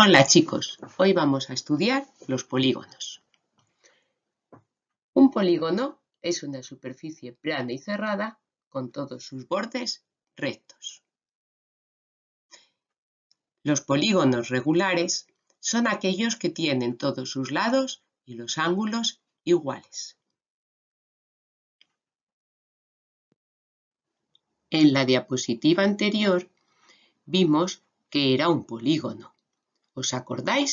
Hola chicos, hoy vamos a estudiar los polígonos. Un polígono es una superficie plana y cerrada con todos sus bordes rectos. Los polígonos regulares son aquellos que tienen todos sus lados y los ángulos iguales. En la diapositiva anterior vimos que era un polígono ¿Os acordáis?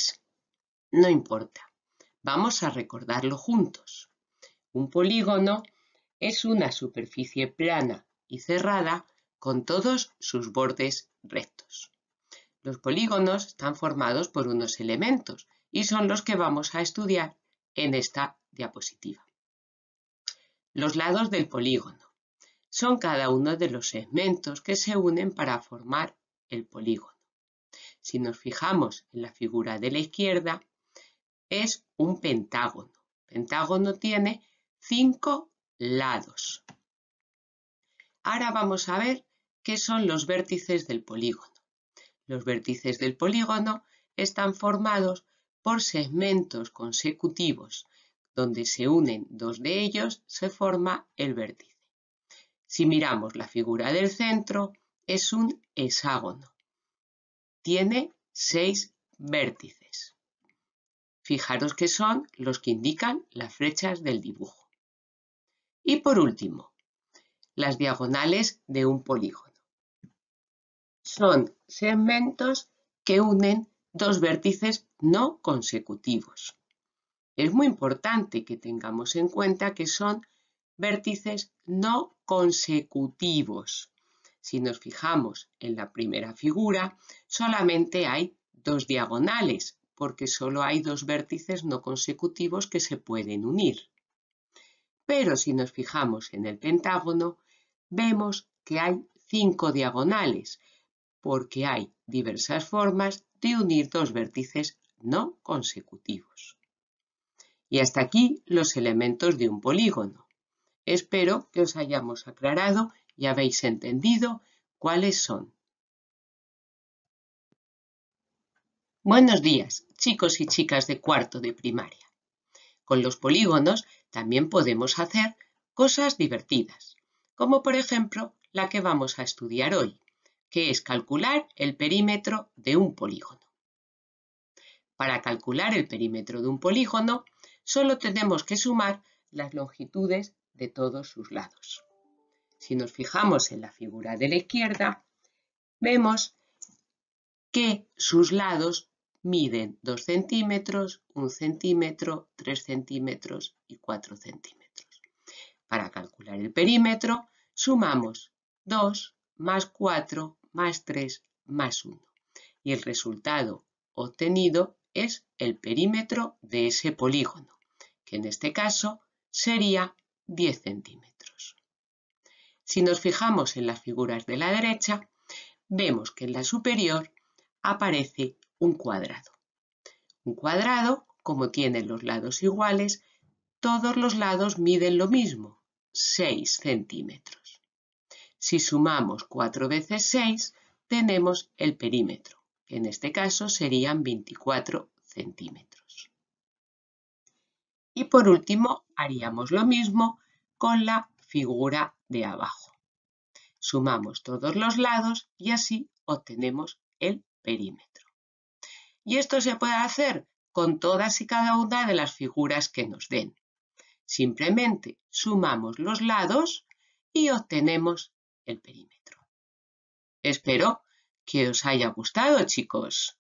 No importa. Vamos a recordarlo juntos. Un polígono es una superficie plana y cerrada con todos sus bordes rectos. Los polígonos están formados por unos elementos y son los que vamos a estudiar en esta diapositiva. Los lados del polígono son cada uno de los segmentos que se unen para formar el polígono. Si nos fijamos en la figura de la izquierda, es un pentágono. pentágono tiene cinco lados. Ahora vamos a ver qué son los vértices del polígono. Los vértices del polígono están formados por segmentos consecutivos. Donde se unen dos de ellos se forma el vértice. Si miramos la figura del centro, es un hexágono tiene seis vértices. Fijaros que son los que indican las flechas del dibujo. Y por último, las diagonales de un polígono. Son segmentos que unen dos vértices no consecutivos. Es muy importante que tengamos en cuenta que son vértices no consecutivos. Si nos fijamos en la primera figura, solamente hay dos diagonales, porque solo hay dos vértices no consecutivos que se pueden unir. Pero si nos fijamos en el pentágono, vemos que hay cinco diagonales, porque hay diversas formas de unir dos vértices no consecutivos. Y hasta aquí los elementos de un polígono. Espero que os hayamos aclarado y habéis entendido cuáles son. Buenos días, chicos y chicas de cuarto de primaria. Con los polígonos también podemos hacer cosas divertidas, como por ejemplo la que vamos a estudiar hoy, que es calcular el perímetro de un polígono. Para calcular el perímetro de un polígono, solo tenemos que sumar las longitudes de todos sus lados. Si nos fijamos en la figura de la izquierda, vemos que sus lados miden 2 centímetros, 1 centímetro, 3 centímetros y 4 centímetros. Para calcular el perímetro, sumamos 2 más 4 más 3 más 1. Y el resultado obtenido es el perímetro de ese polígono, que en este caso sería 10 centímetros. Si nos fijamos en las figuras de la derecha, vemos que en la superior aparece un cuadrado. Un cuadrado, como tiene los lados iguales, todos los lados miden lo mismo, 6 centímetros. Si sumamos 4 veces 6, tenemos el perímetro, que en este caso serían 24 centímetros. Y por último, haríamos lo mismo con la figura de abajo. Sumamos todos los lados y así obtenemos el perímetro. Y esto se puede hacer con todas y cada una de las figuras que nos den. Simplemente sumamos los lados y obtenemos el perímetro. Espero que os haya gustado, chicos.